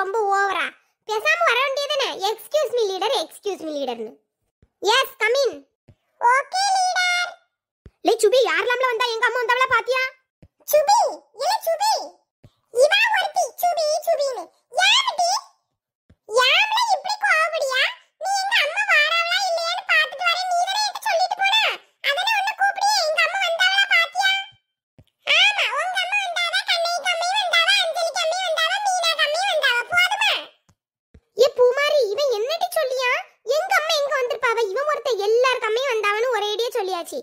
ரொம்ப ஓவரா பேசாம வர வேண்டியதுனே excuse me leader excuse me லீடர்னு yes come in okay leader லே சுபி யாரெல்லாம்ல வந்தா எங்க அம்மா வந்தாவளா பாத்தியா சுபி இல்ல சுபி இவா ஒருத்தி சுபி করেছি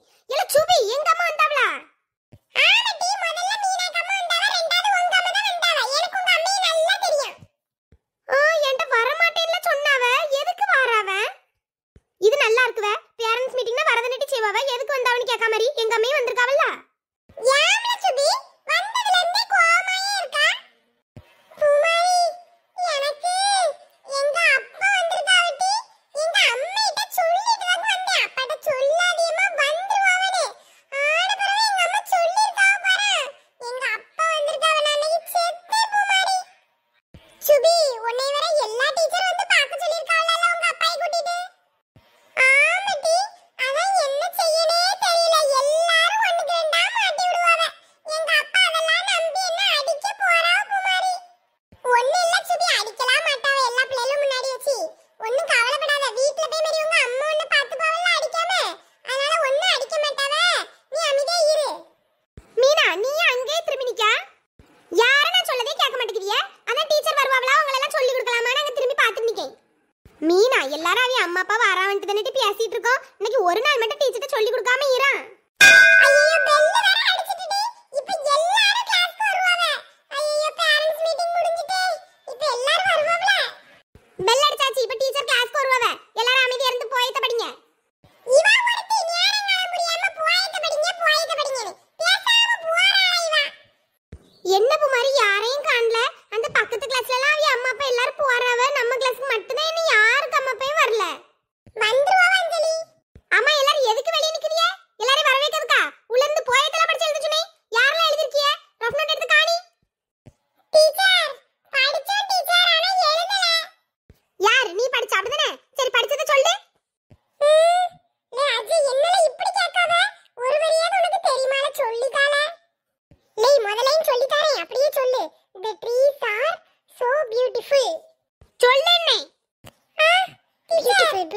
அம்மா அப்பா வர வந்துட்டு தானே பேசிட்டு இருக்கோம் இன்னைக்கு ஒரு நாள் மட்டும் டீச்சர்கிட்ட சொல்லி கொடுக்காம இறான்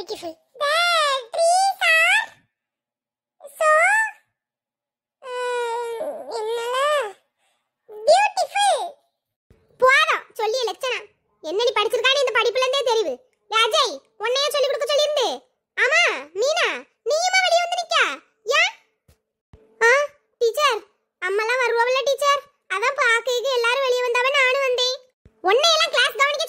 beautiful. The trees are so beautiful போறோம் சொல்லி லட்சணம் என்னடி படிச்சிருக்கானே இந்த படிப்புல இருந்தே தெரியுது அஜய் உன்னையே சொல்லி கொடுக்க சொல்லியிருந்து அம்மா மீனா நீயுமா வெளியே வந்து நிக்க ஏன் ஆ டீச்சர் அம்மாலாம் வருவாங்கல்ல டீச்சர் அதான் பாக்கைக்கு எல்லாரும் வெளியே வந்தாவே நானும் வந்தேன் உன்னை எல்லாம் கிளாஸ் கவனிக்க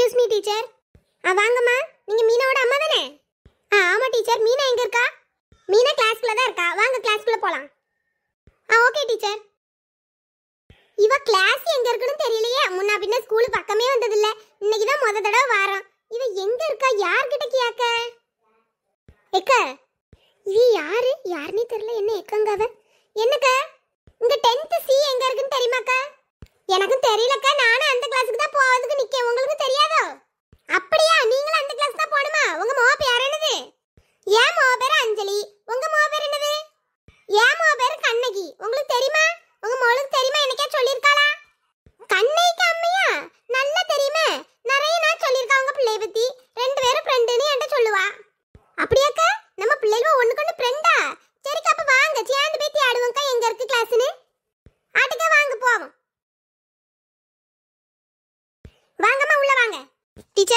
எக்ஸ்கியூஸ் மீ டீச்சர் ஆ வாங்கம்மா நீங்கள் மீனாவோட அம்மா தானே ஆ ஆமாம் டீச்சர் மீனா எங்கே இருக்கா மீனா கிளாஸ்க்குள்ளே தான் இருக்கா வாங்க கிளாஸ்க்குள்ளே போகலாம் ஆ ஓகே டீச்சர் இவ கிளாஸ் எங்க இருக்குன்னு தெரியலையே முன்னா பின்ன ஸ்கூல் பக்கமே வந்ததில்ல இன்னைக்கு தான் முத தடவை வாரம் இவ எங்க இருக்கா யார்கிட்ட கேக்க ஏக்க இது யாரு யாருன்னே தெரியல என்ன எக்கங்க அவ என்னக்க இந்த 10th சி எங்க இருக்குன்னு தெரியுமாக்கா எனக்கு தெரியலக்கா நானும் அந்த கிளாஸுக்கு தான் போவதுக்கு நிக்கேன் உங்களுக்கு தெரியாதோ அப்படியா நீங்களும் அந்த கிளாஸ் தான் போகணுமா உங்க மோ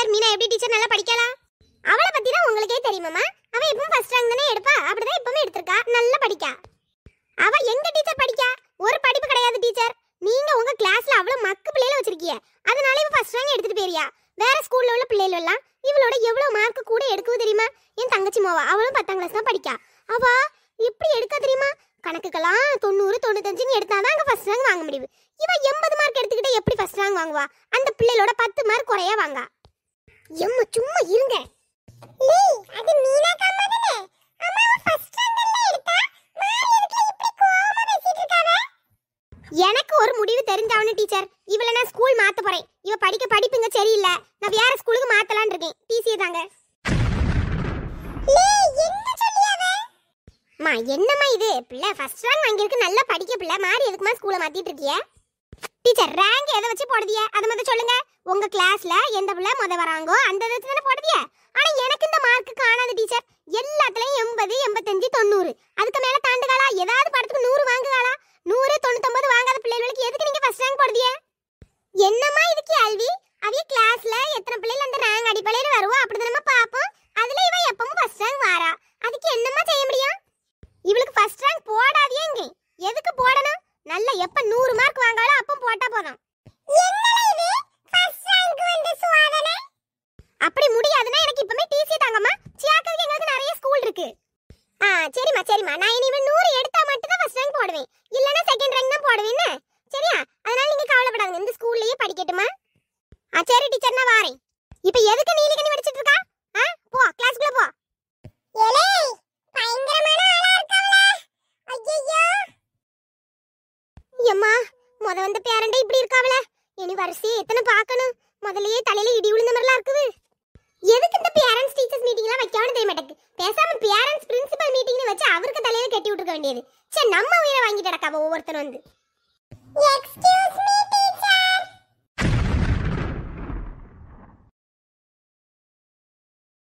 டீச்சர் மீனா எப்படி டீச்சர் நல்லா படிக்கலா அவள பத்தி தான் உங்களுக்கே தெரியுமாமா அவ எப்பவும் ஃபர்ஸ்ட் ரேங்க் தானே எடுப்பா அப்படிதான் எப்பவுமே எடுத்திருக்கா நல்லா படிக்கா அவ எங்க டீச்சர் படிக்கா ஒரு படிப்பு கிடையாது டீச்சர் நீங்க உங்க கிளாஸ்ல அவ்வளவு மக்கு பிள்ளைல வச்சிருக்கீங்க அதனால இவ ஃபர்ஸ்ட் ரேங்க் எடுத்துட்டு போறியா வேற ஸ்கூல்ல உள்ள பிள்ளைல எல்லாம் இவளோட எவ்வளவு மார்க் கூட எடுக்குது தெரியுமா என் தங்கச்சி மோவா அவளும் பத்தாம் கிளாஸ் தான் படிக்கா அவ எப்படி எடுக்க தெரியுமா கணக்குக்கெல்லாம் தொண்ணூறு தொண்ணூத்தஞ்சுன்னு எடுத்தாதான் அங்கே ஃபர்ஸ்ட் ரேங்க் வாங்க முடியும் இவன் எண்பது மார்க் எடுத்துக்கிட்டே எப்படி ஃபர்ஸ்ட் ரேங்க் வாங்குவா அந்த பிள்ளைகளோட பத்து மார்க் குறைய வாங்கா எம்மா சும்மா இருங்க டேய் அது மீனாக்கா அம்மா தானே அம்மாவை ஃபர்ஸ்ட் ஸ்டாண்டர்ட்ல எடுத்தா மாறி இருக்கே இப்படி கோவமா பேசிட்டு இருக்காவ எனக்கு ஒரு முடிவு தெரிஞ்சாவணும் டீச்சர் இவள நான் ஸ்கூல் மாத்த போறேன் இவ படிக்க படிப்புங்க சரியில்லை நான் வேற ஸ்கூலுக்கு மாத்தலாம்னு இருக்கேன் டிசியை தாங்க என்னம்மா இது பிள்ளை ஃபர்ஸ்ட் ரேங்க் வாங்கியிருக்கு நல்லா படிக்க பிள்ளை மாறி எதுக்குமா ஸ்கூலை மாத்திட்டு இருக்கியா டீச்சர் ரேங்க் எதை வச்சு போடுதிய அதை மட்டும் சொல்லுங்க உங்க கிளாஸ்ல எந்த பிள்ளை முத வராங்கோ அந்த வச்சு தானே போடுதிய ஆனா எனக்கு இந்த மார்க் காணாது டீச்சர் எல்லாத்துலயும் எண்பது எண்பத்தஞ்சு தொண்ணூறு அதுக்கு மேல தாண்டுகாளா ஏதாவது படத்துக்கு நூறு வாங்குகாளா நூறு தொண்ணூத்தொன்பது வாங்காத பிள்ளைகளுக்கு எதுக்கு நீங்க ஃபர்ஸ்ட் ரேங்க் போடுதிய என்னம்மா இதுக்கு அல்வி அவிய கிளாஸ்ல எத்தனை பிள்ளைகள் அந்த ரேங்க் அடிப்படையில் வருவோம் அப்படி நம்ம பார்ப்போம் அதுல இவ எப்பவும் ஃபர்ஸ்ட் ரேங்க் வாரா அதுக்கு என்னம்மா செய்ய முடியும் இவளுக்கு ஃபர்ஸ்ட் ரேங்க் போடாதியே எதுக்கு போடணும் நல்ல எப்ப நூறு மார்க் வாங்காலும் அப்போ போட்டா போதும் அப்படி முடியாதுன்னா எனக்கு இப்பவே டிசி தாங்கம்மா சியாக்கலுக்கு எங்களுக்கு நிறைய ஸ்கூல் இருக்கு ஆ சரிம்மா சரிம்மா நான் இனிமே நூறு எடுத்தா மட்டும் தான் ஃபர்ஸ்ட் ரேங்க் போடுவேன் இல்லைன்னா செகண்ட் ரேங்க் தான் என்ன சரியா அதனால நீங்க கவலைப்படாதீங்க இந்த ஸ்கூல்லயே படிக்கட்டுமா ஆ சரி டீச்சர் நான் வாரேன் இப்போ எதுக்கு நீலி கண்ணி வடிச்சிட்டு இருக்க ஆ போ கிளாஸ்க்குள்ள போ ஏலே பயங்கரமான ஆளா இருக்கவளே ஐயோ எம்மா முத வந்த பேரண்ட இப்படி இருக்காவல இனி வரிசையை எத்தனை பார்க்கணும் முதலையே தலையில இடி விழுந்த மாதிரிலாம் இருக்குது எதுக்கு இந்த பேரண்ட்ஸ் டீச்சர்ஸ் மீட்டிங்லாம் வைக்கணும்னு தெரிய மாட்டேங்குது பேசாம பேரண்ட்ஸ் பிரின்சிபல் மீட்டிங்னு வச்சு அவருக்கு தலையில கட்டி விட்டுருக்க வேண்டியது சே நம்ம உயிரை வாங்கிட்டு நடக்காம ஒவ்வொருத்தரும் வந்து எக்ஸ்கியூஸ்